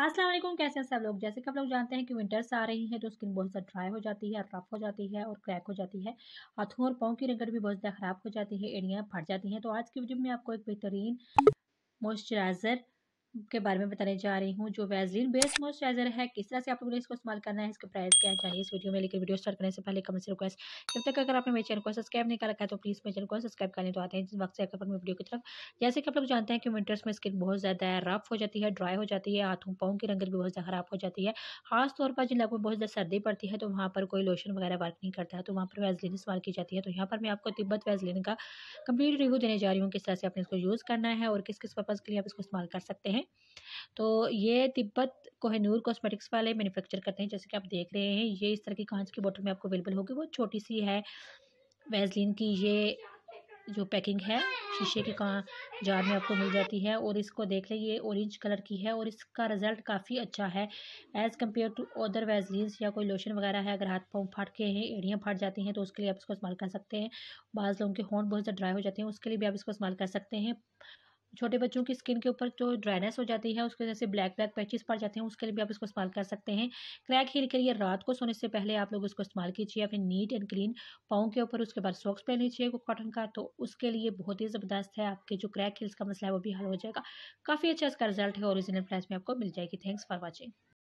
वालेकुम कैसे हैं सब लोग जैसे कि आप लोग जानते हैं कि विंटर्स आ रही हैं तो स्किन बहुत ज़्यादा ड्राई हो जाती है रफ हो जाती है और क्रैक हो जाती है हाथों और पाँव की रंगत भी बहुत ज़्यादा ख़राब हो जाती है एड़ियाँ फट जाती हैं तो आज की वीडियो में आपको एक बेहतरीन मॉइस्चराइज़र के बारे में बताने जा रही हूँ जो वैजलिन बेस मॉइस्चराइजर है किस तरह से आप लोगों ने इसको इस्तेमाल करना है इसके प्राइस क्या चाहिए इस वीडियो में लेकिन वीडियो स्टार्ट करने से पहले कमेंट से रिक्वेस्ट जब तक अगर आपने मेरे चैनल को सब्सक्राइब नहीं कर रखा है तो प्लीज़ मेरे चैनल को सब्सक्राइब करने तो आते हैं जिस वक्त से अगर वीडियो की तरफ जैसे कि आप लोग जानते हैं कि विंटर्स में स्किन बहुत ज़्यादा रफ हो जाती है ड्राई हो जाती है हाथों पाओं की रंगत भी बहुत ज़्यादा ख़राब हो जाती है खासतौर पर जिन लोगों में बहुत ज़्यादा सर्दी पड़ती है तो वहाँ पर कोई लोशन वगैरह वर्क नहीं करता है तो वहाँ पर वैजलिन इस्तेमाल की जाती है तो यहाँ पर मैं आपको तिब्बत वैजलिन का कंप्लीट रिव्यू देने जा रही हूँ किस तरह से आपने इसको यूज़ करना है और किस किस पर्पज़ के लिए आप इसको इस्तेमाल कर सकते हैं तो ये तिब्बत कोहनूर कॉस्मेटिक्स वाले मैन्युफैक्चर करते हैं जैसे कि आप देख रहे हैं ये इस तरह की कांच की बोतल में आपको अवेलेबल होगी वो छोटी सी है वैजलिन की ये जो पैकिंग है शीशे के कहाँ जार में आपको मिल जाती है और इसको देख लें ये ऑरेंज कलर की है और इसका रिज़ल्ट काफ़ी अच्छा है as compare to other vaselines या कोई लोशन वगैरह है अगर हाथ पाँव फाट के हैं एड़ियाँ फाट जाती हैं तो उसके लिए आप इसको इस्तेमाल कर सकते हैं बाज़ लोगों के होंठ बहुत ज़्यादा ड्राई हो जाते हैं उसके लिए भी आप इसको इस्तेमाल कर सकते हैं छोटे बच्चों की स्किन के ऊपर जो ड्राइनेस हो जाती है उसकी वजह से ब्लैक ब्लैक पैचेस पड़ जाते हैं उसके लिए भी आप इसको इस्तेमाल कर सकते हैं क्रैक हील के लिए रात को सोने से पहले आप लोग इसको इस्तेमाल कीजिए अपने नीट एंड क्लीन पाओ के ऊपर उसके बाद सॉक्स पहन लीजिए कॉटन का तो उसके लिए बहुत ही ज़बरदस्त है आपके जो क्रैक हील्स का मसला है वो भी हल हो जाएगा काफ़ी अच्छा इसका रिजल्ट है ओरिजिनल प्राइस में आपको मिल जाएगी थैंक्स फॉर वॉचिंग